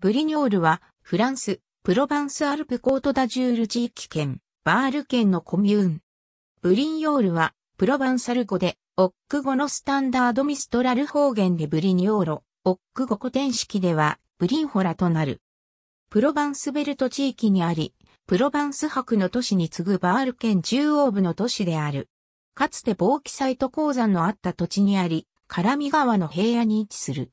ブリニョールは、フランス、プロヴァンスアルプコートダジュール地域圏、バール県のコミューン。ブリニョールは、プロヴァンサル語で、オック語のスタンダードミストラル方言でブリニョーロ、オック語古典式では、ブリンホラとなる。プロヴァンスベルト地域にあり、プロヴァンス博の都市に次ぐバール県中央部の都市である。かつて防気サイト鉱山のあった土地にあり、カラミ川の平野に位置する。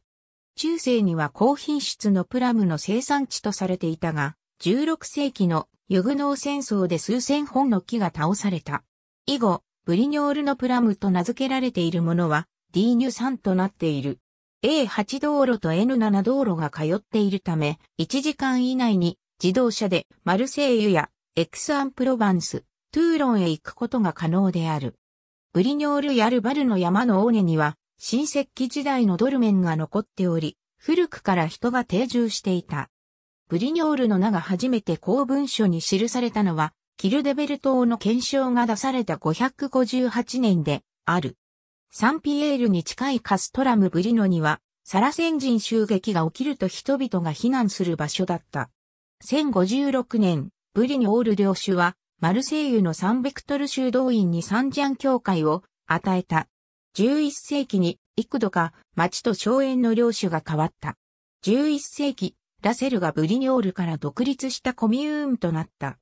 中世には高品質のプラムの生産地とされていたが、16世紀のユグノー戦争で数千本の木が倒された。以後、ブリニョールのプラムと名付けられているものは D ニュ3となっている。A8 道路と N7 道路が通っているため、1時間以内に自動車でマルセイユやエクスアンプロバンス、トゥーロンへ行くことが可能である。ブリニョールやルバルの山の尾根には新石器時代のドルメンが残っており、古くから人が定住していた。ブリニョールの名が初めて公文書に記されたのは、キルデベル島の検証が出された558年である。サンピエールに近いカストラムブリノには、サラセン人襲撃が起きると人々が避難する場所だった。1056年、ブリニョール領主は、マルセイユのサンベクトル修道院にサンジャン教会を与えた。11世紀に幾度か町と荘園の領主が変わった。11世紀、ラセルがブリニョールから独立したコミューンとなった。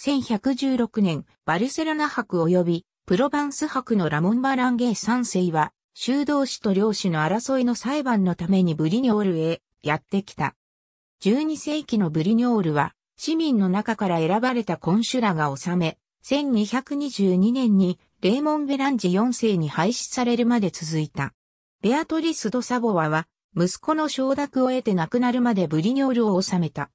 1116年、バルセロナ博及びプロバンス博のラモン・バランゲー3世は、修道士と領主の争いの裁判のためにブリニョールへやってきた。12世紀のブリニョールは、市民の中から選ばれた君主らが治め、1222年にレーモン・ベランジ4世に廃止されるまで続いた。ベアトリス・ド・サボワは、息子の承諾を得て亡くなるまでブリニョールを治めた。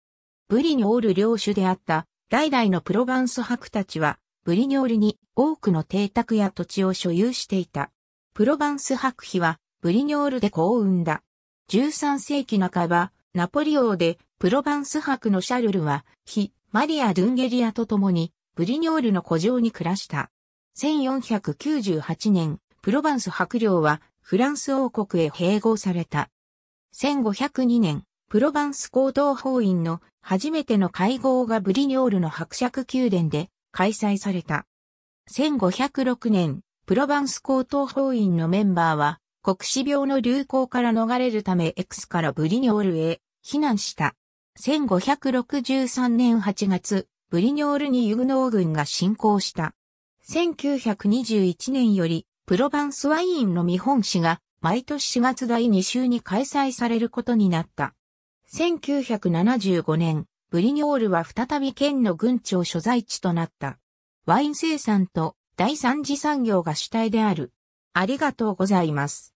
ブリニョール領主であった、代々のプロヴァンス伯たちは、ブリニョールに多くの邸宅や土地を所有していた。プロヴァンス伯妃は、ブリニョールで子を産んだ。13世紀半ば、ナポリ王で、プロヴァンス伯のシャルルは、非マリア・ドゥンゲリアと共に、ブリニョールの古城に暮らした。1498年、プロヴァンス伯領はフランス王国へ併合された。1502年、プロヴァンス高等法院の初めての会合がブリニョールの伯爵宮殿で開催された。1506年、プロヴァンス高等法院のメンバーは、国死病の流行から逃れるため X からブリニョールへ避難した。1563年8月、ブリニョールにユグノー軍が侵攻した。1921年より、プロバンスワインの見本市が、毎年4月第2週に開催されることになった。1975年、ブリニョールは再び県の軍庁所在地となった。ワイン生産と第三次産業が主体である。ありがとうございます。